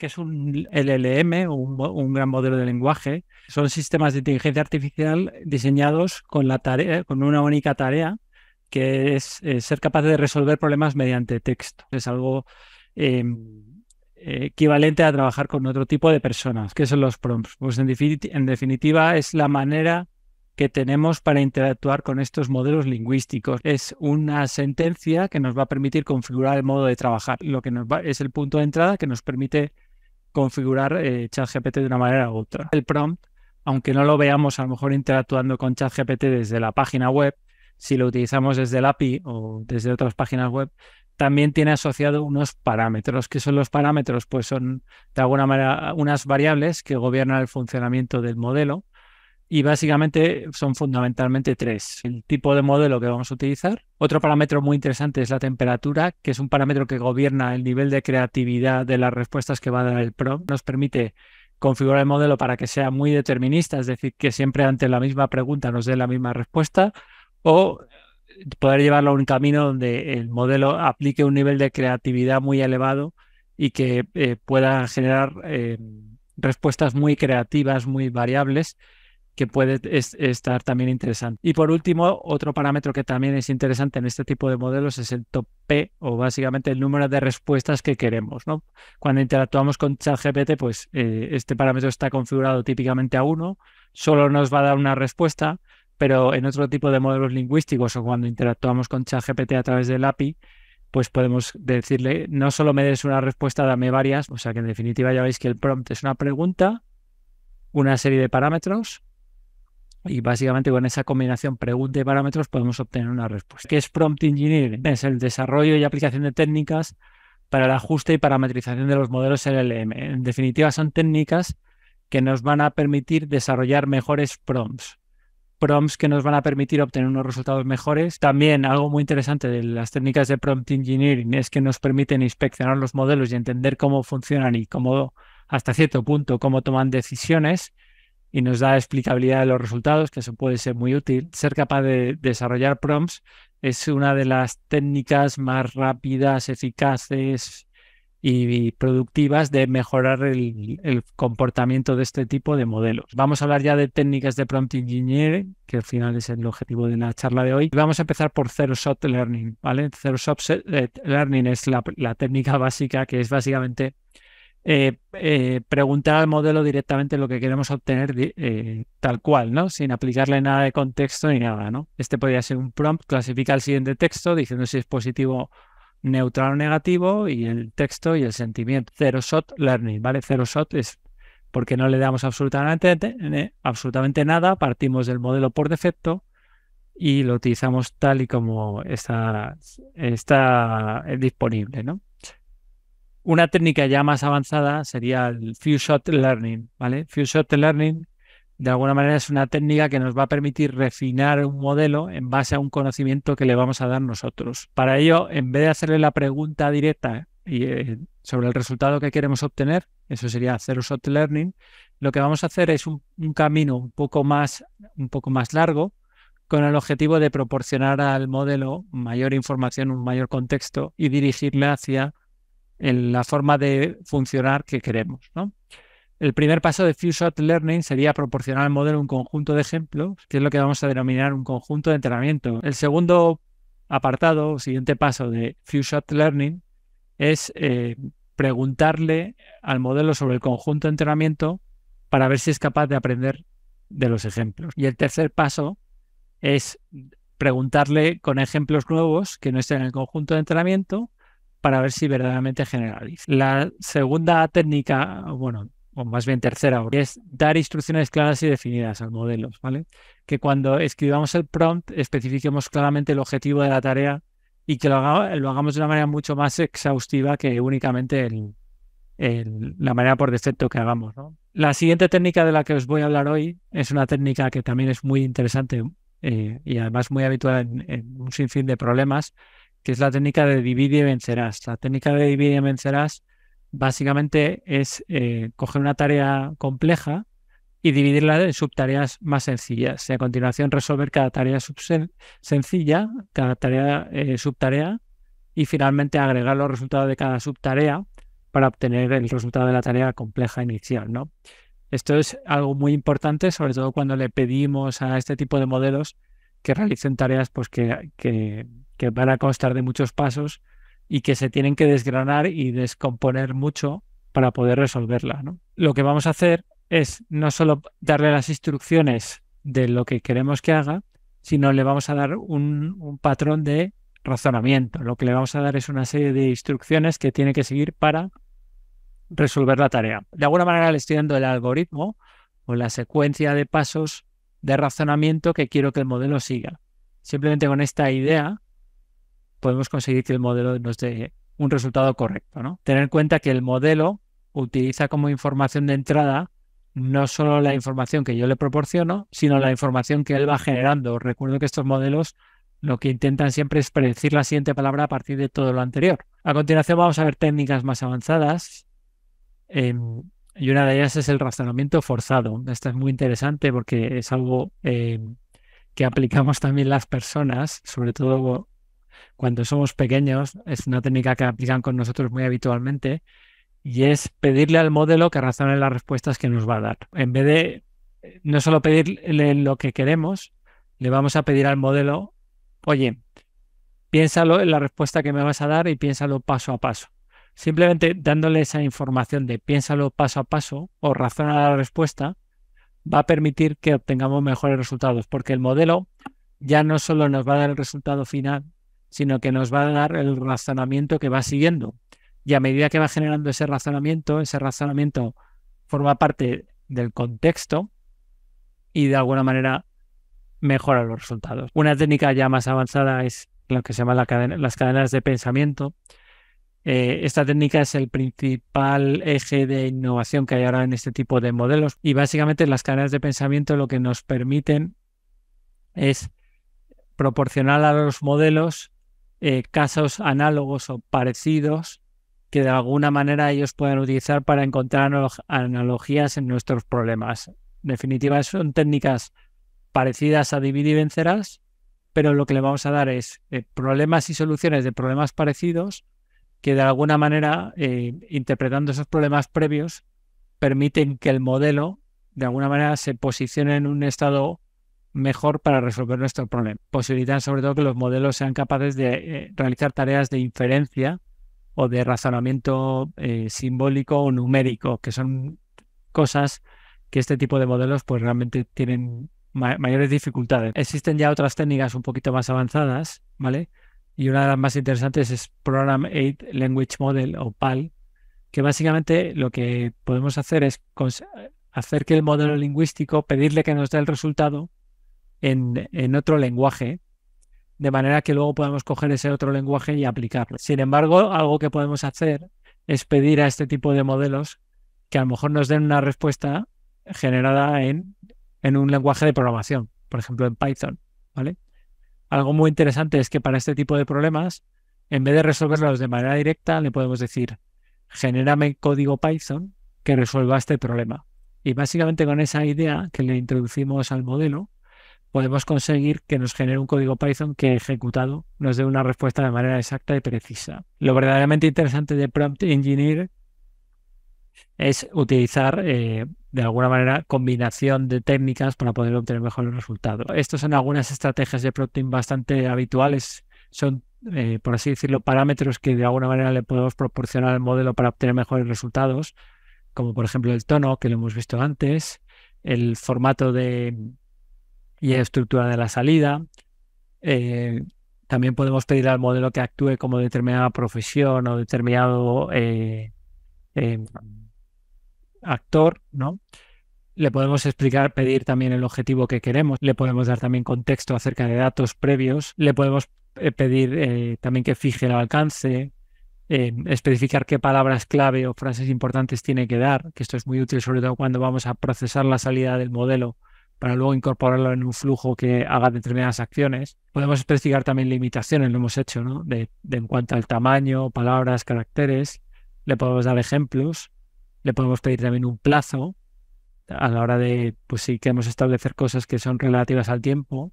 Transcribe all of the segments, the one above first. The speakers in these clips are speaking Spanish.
que es un LLM, un, un, gran modelo de lenguaje. Son sistemas de inteligencia artificial diseñados con, una única tarea, que es ser capaz de resolver problemas mediante texto. Es algo em, eh, equivalente a trabajar con otro tipo de personas, que son los prompts. Pues en, definitiva es la manera que tenemos para interactuar con estos modelos lingüísticos. Es una sentencia que nos va a permitir configurar el modo de trabajar, lo que nos es el punto de entrada que nos permite configurar eh, ChatGPT de una manera u otra. El prompt, aunque no lo veamos a lo mejor interactuando con ChatGPT desde la página web, si lo utilizamos desde el API o desde otras páginas web, también tiene asociado unos parámetros. ¿Qué son los parámetros? Pues son de alguna manera unas variables que gobiernan el funcionamiento del modelo y básicamente son fundamentalmente tres. El tipo de modelo que vamos a utilizar. Otro parámetro muy interesante es la temperatura, que es un parámetro que gobierna el nivel de creatividad de las respuestas que va a dar el PRO. Nos permite configurar el modelo para que sea muy determinista, es decir, que siempre ante la misma pregunta nos dé la misma respuesta, o poder llevarlo a un camino donde el modelo aplique un nivel de creatividad muy elevado y que eh, pueda generar eh, respuestas muy creativas, muy variables, que puede estar también interesante. Y por último, otro parámetro que también es interesante en este tipo de modelos es el top P o básicamente el número de respuestas que queremos. ¿no? Cuando interactuamos con ChatGPT, pues eh, este parámetro está configurado típicamente a uno solo nos va a dar una respuesta, pero en otro tipo de modelos lingüísticos o cuando interactuamos con ChatGPT a través del API, pues podemos decirle, no solo me des una respuesta, dame varias, o sea que en definitiva ya veis que el prompt es una pregunta, una serie de parámetros, y básicamente con esa combinación pregunta y parámetros podemos obtener una respuesta. ¿Qué es prompt engineering? Es el desarrollo y aplicación de técnicas para el ajuste y parametrización de los modelos LLM. En definitiva, son técnicas que nos van a permitir desarrollar mejores prompts. Prompts que nos van a permitir obtener unos resultados mejores. También algo muy interesante de las técnicas de prompt engineering es que nos permiten inspeccionar los modelos y entender cómo funcionan y cómo, hasta cierto punto, cómo toman decisiones y nos da explicabilidad de los resultados, que eso puede ser muy útil. Ser capaz de desarrollar prompts es una de las técnicas más rápidas, eficaces y productivas de mejorar el, comportamiento de este tipo de modelos. Vamos a hablar ya de técnicas de prompt engineering, que al final es el objetivo de la charla de hoy. Vamos a empezar por Zero Shot Learning, ¿vale? Zero Shot eh, Learning es la técnica básica que es básicamente eh, eh, preguntar al modelo directamente lo que queremos obtener eh, tal cual, ¿no? Sin aplicarle nada de contexto ni nada, ¿no? Este podría ser un prompt, clasifica el siguiente texto diciendo si es positivo, neutral o negativo y el texto y el sentimiento. Zero shot learning, ¿vale? Zero shot es porque no le damos absolutamente, absolutamente nada, partimos del modelo por defecto y lo utilizamos tal y como está, está disponible, ¿no? Una técnica ya más avanzada sería el few shot learning, ¿vale? Few shot learning de alguna manera es una técnica que nos va a permitir refinar un modelo en base a un conocimiento que le vamos a dar nosotros. Para ello, en vez de hacerle la pregunta directa y, eh, sobre el resultado que queremos obtener, eso sería zero shot learning, lo que vamos a hacer es un, camino un poco, más, un poco más largo con el objetivo de proporcionar al modelo mayor información, un mayor contexto y dirigirle hacia en la forma de funcionar que queremos. El primer paso de Few Learning sería proporcionar al modelo un conjunto de ejemplos, que es lo que vamos a denominar un conjunto de entrenamiento. El segundo apartado, siguiente paso de Few Learning, es eh, preguntarle al modelo sobre el conjunto de entrenamiento para ver si es capaz de aprender de los ejemplos. Y el tercer paso es preguntarle con ejemplos nuevos que no estén en el conjunto de entrenamiento para ver si verdaderamente generaliza. La segunda técnica, bueno, o más bien tercera, es dar instrucciones claras y definidas al modelo, ¿vale? Que cuando escribamos el prompt especifiquemos claramente el objetivo de la tarea y que lo, hagamos de una manera mucho más exhaustiva que únicamente la manera por defecto que hagamos, ¿no? La siguiente técnica de la que os voy a hablar hoy es una técnica que también es muy interesante eh, y además muy habitual en un sinfín de problemas, que es la técnica de divide y vencerás. La técnica de divide y vencerás básicamente es eh, coger una tarea compleja y dividirla en subtareas más sencillas y a continuación resolver cada tarea sencilla, cada tarea eh, subtarea y finalmente agregar los resultados de cada subtarea para obtener el resultado de la tarea compleja inicial, ¿no? Esto es algo muy importante, sobre todo cuando le pedimos a este tipo de modelos que realicen tareas pues, que, que, van a constar de muchos pasos y que se tienen que desgranar y descomponer mucho para poder resolverla. Lo que vamos a hacer es no solo darle las instrucciones de lo que queremos que haga, sino le vamos a dar un, un, patrón de razonamiento. Lo que le vamos a dar es una serie de instrucciones que tiene que seguir para resolver la tarea. De alguna manera le estoy dando el algoritmo o la secuencia de pasos de razonamiento que quiero que el modelo siga. Simplemente con esta idea podemos conseguir que el modelo nos dé un resultado correcto. ¿no? Tener en cuenta que el modelo utiliza como información de entrada no solo la información que yo le proporciono, sino la información que él va generando. Recuerdo que estos modelos lo que intentan siempre es predecir la siguiente palabra a partir de todo lo anterior. A continuación vamos a ver técnicas más avanzadas. Y una de ellas es el razonamiento forzado. Esta es muy interesante porque es algo eh, que aplicamos también las personas, sobre todo cuando somos pequeños. Es una técnica que aplican con nosotros muy habitualmente y es pedirle al modelo que razone las respuestas que nos va a dar. En vez de no solo pedirle lo que queremos, le vamos a pedir al modelo, oye, piénsalo en la respuesta que me vas a dar y piénsalo paso a paso. Simplemente dándole esa información de piénsalo paso a paso o razona la respuesta, va a permitir que obtengamos mejores resultados, porque el modelo ya no solo nos va a dar el resultado final, sino que nos va a dar el razonamiento que va siguiendo. Y a medida que va generando ese razonamiento, ese razonamiento forma parte del contexto y de alguna manera mejora los resultados. Una técnica ya más avanzada es lo que se llama las cadenas de pensamiento, eh, esta técnica es el principal eje de innovación que hay ahora en este tipo de modelos y básicamente las cadenas de pensamiento lo que nos permiten es proporcionar a los modelos eh, casos análogos o parecidos que de alguna manera ellos puedan utilizar para encontrar analogías en nuestros problemas. En definitiva, son técnicas parecidas a dividir y vencerás, pero lo que le vamos a dar es eh, problemas y soluciones de problemas parecidos que de alguna manera, eh, interpretando esos problemas previos, permiten que el modelo, de alguna manera, se posicione en un estado mejor para resolver nuestro problema. Posibilitan sobre todo que los modelos sean capaces de eh, realizar tareas de inferencia o de razonamiento eh, simbólico o numérico, que son cosas que este tipo de modelos pues realmente tienen mayores dificultades. Existen ya otras técnicas un poquito más avanzadas, ¿vale? y una de las más interesantes es Program Eight Language Model o PAL, que básicamente lo que podemos hacer es hacer que el modelo lingüístico, pedirle que nos dé el resultado en, otro lenguaje, de manera que luego podamos coger ese otro lenguaje y aplicarlo. Sin embargo, algo que podemos hacer es pedir a este tipo de modelos que a lo mejor nos den una respuesta generada en, en un lenguaje de programación, por ejemplo en Python, ¿vale? algo muy interesante es que para este tipo de problemas, en vez de resolverlos de manera directa, le podemos decir, genérame código Python que resuelva este problema. Y básicamente con esa idea que le introducimos al modelo, podemos conseguir que nos genere un código Python que ejecutado nos dé una respuesta de manera exacta y precisa. Lo verdaderamente interesante de Prompt Engineer es utilizar eh, de alguna manera combinación de técnicas para poder obtener mejores resultados. Estas son algunas estrategias de protein bastante habituales, son, eh, por así decirlo, parámetros que de alguna manera le podemos proporcionar al modelo para obtener mejores resultados, como por ejemplo el tono, que lo hemos visto antes, el formato de y la estructura de la salida. Eh, también podemos pedir al modelo que actúe como determinada profesión o determinado em, actor, ¿no? Le podemos explicar, pedir también el objetivo que queremos, le podemos dar también contexto acerca de datos previos, le podemos eh, pedir eh, también que fije el alcance, eh, especificar qué palabras clave o frases importantes tiene que dar, que esto es muy útil sobre todo cuando vamos a procesar la salida del modelo para luego incorporarlo en un flujo que haga determinadas acciones. Podemos especificar también limitaciones, lo hemos hecho, ¿no? de en cuanto al tamaño, palabras, caracteres. Le podemos dar ejemplos le podemos pedir también un plazo a la hora de, pues si queremos establecer cosas que son relativas al tiempo,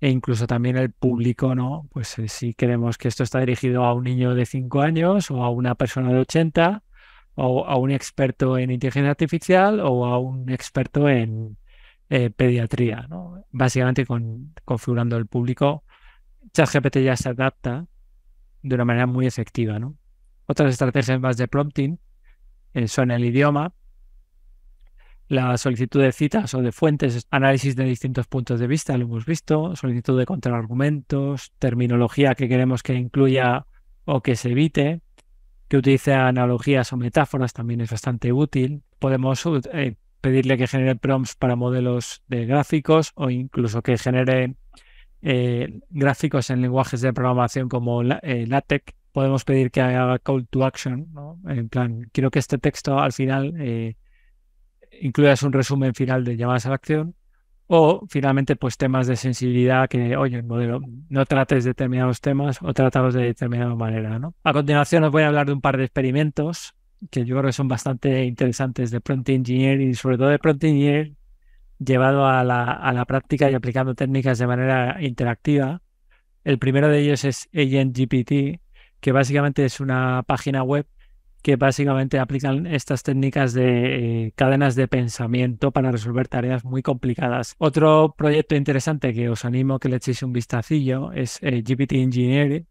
e incluso también el público, ¿no? Pues eh, si queremos que esto está dirigido a un niño de 5 años o a una persona de 80 o a un experto en inteligencia artificial o a un experto en eh, pediatría, ¿no? Básicamente configurando el público, ChatGPT ya se adapta de una manera muy efectiva, ¿no? Otras estrategias más de prompting son el idioma, la solicitud de citas o de fuentes, análisis de distintos puntos de vista, lo hemos visto, solicitud de contraargumentos, terminología que queremos que incluya o que se evite, que utilice analogías o metáforas también es bastante útil. Podemos eh, pedirle que genere prompts para modelos de gráficos o incluso que genere eh, gráficos en lenguajes de programación como eh, LaTeX podemos pedir que haga call to action, ¿no? En plan, quiero que este texto al final eh, incluyas un resumen final de llamadas a la acción o finalmente pues temas de sensibilidad que, oye, el modelo, no trates determinados temas o trátalos de determinada manera, ¿no? A continuación os voy a hablar de un par de experimentos que yo creo que son bastante interesantes de prompt engineering y sobre todo de prompt engineering llevado a la, práctica y aplicando técnicas de manera interactiva. El primero de ellos es Agent GPT, que básicamente es una página web que básicamente aplican estas técnicas de eh, cadenas de pensamiento para resolver tareas muy complicadas. Otro proyecto interesante que os animo a que le echéis un vistacillo es eh, GPT Engineering,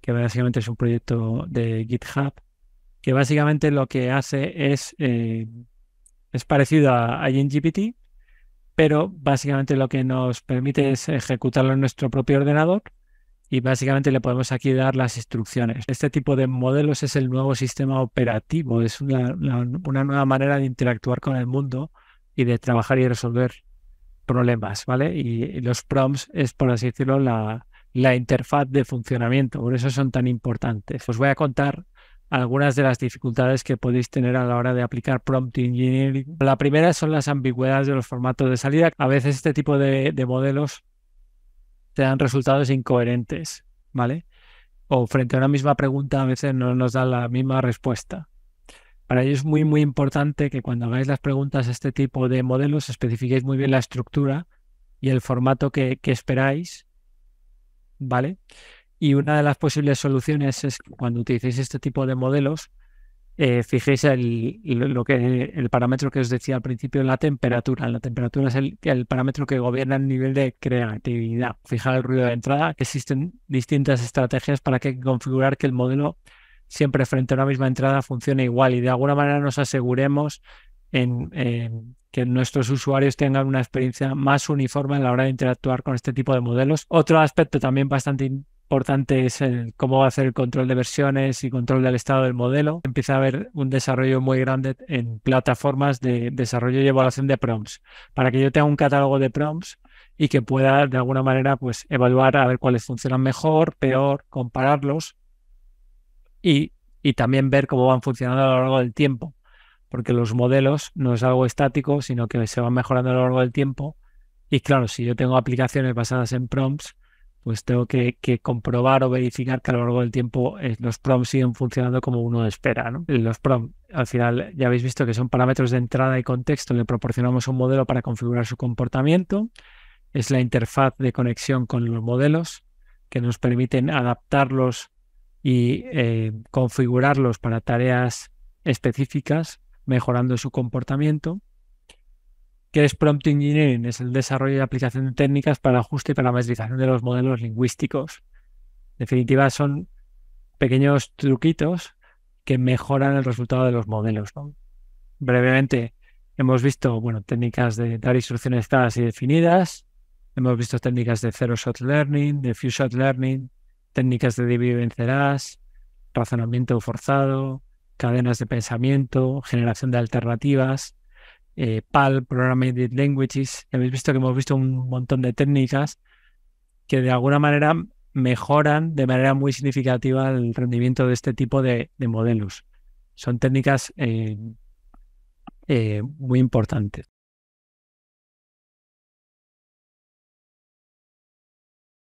que básicamente es un proyecto de GitHub, que básicamente lo que hace es, eh, es parecido a, a GPT, pero básicamente lo que nos permite es ejecutarlo en nuestro propio ordenador y básicamente le podemos aquí dar las instrucciones. Este tipo de modelos es el nuevo sistema operativo, es una, una, nueva manera de interactuar con el mundo y de trabajar y resolver problemas, ¿vale? Y, los prompts es, por así decirlo, la, la interfaz de funcionamiento, por eso son tan importantes. Os voy a contar algunas de las dificultades que podéis tener a la hora de aplicar prompt engineering. La primera son las ambigüedades de los formatos de salida. A veces este tipo de modelos te dan resultados incoherentes, ¿vale? O frente a una misma pregunta a veces no nos dan la misma respuesta. Para ello es muy, muy importante que cuando hagáis las preguntas a este tipo de modelos especifiquéis muy bien la estructura y el formato que, que esperáis, ¿vale? Y una de las posibles soluciones es cuando utilicéis este tipo de modelos, eh, fijéis el, lo que, el parámetro que os decía al principio, la temperatura. La temperatura es el, el parámetro que gobierna el nivel de creatividad. Fijar el ruido de entrada. Existen distintas estrategias para que configurar que el modelo siempre frente a una misma entrada funcione igual y de alguna manera nos aseguremos en que nuestros usuarios tengan una experiencia más uniforme a la hora de interactuar con este tipo de modelos. Otro aspecto también bastante importante es el, cómo va a hacer el control de versiones y control del estado del modelo. Empieza a haber un desarrollo muy grande en plataformas de desarrollo y evaluación de prompts. Para que yo tenga un catálogo de prompts y que pueda de alguna manera pues evaluar a ver cuáles funcionan mejor, peor, compararlos y también ver cómo van funcionando a lo largo del tiempo. Porque los modelos no es algo estático, sino que se van mejorando a lo largo del tiempo. Y claro, si yo tengo aplicaciones basadas en prompts, pues tengo que, comprobar o verificar que a lo largo del tiempo eh, los prompts siguen funcionando como uno espera. Los prompts, al final, ya habéis visto que son parámetros de entrada y contexto, le proporcionamos un modelo para configurar su comportamiento, es la interfaz de conexión con los modelos que nos permiten adaptarlos y eh, configurarlos para tareas específicas, mejorando su comportamiento que es Prompt Engineering, es el desarrollo y aplicación de técnicas para ajuste y para la de los modelos lingüísticos. En definitiva, son pequeños truquitos que mejoran el resultado de los modelos. Brevemente, hemos visto bueno, técnicas de dar instrucciones claras y definidas, hemos visto técnicas de Zero Shot Learning, de Few Shot Learning, técnicas de divide razonamiento forzado, cadenas de pensamiento, generación de alternativas, eh, PAL, programming Languages, hemos habéis visto que hemos visto un montón de técnicas que de alguna manera mejoran de manera muy significativa el rendimiento de este tipo de, modelos. Son técnicas eh, eh, muy importantes.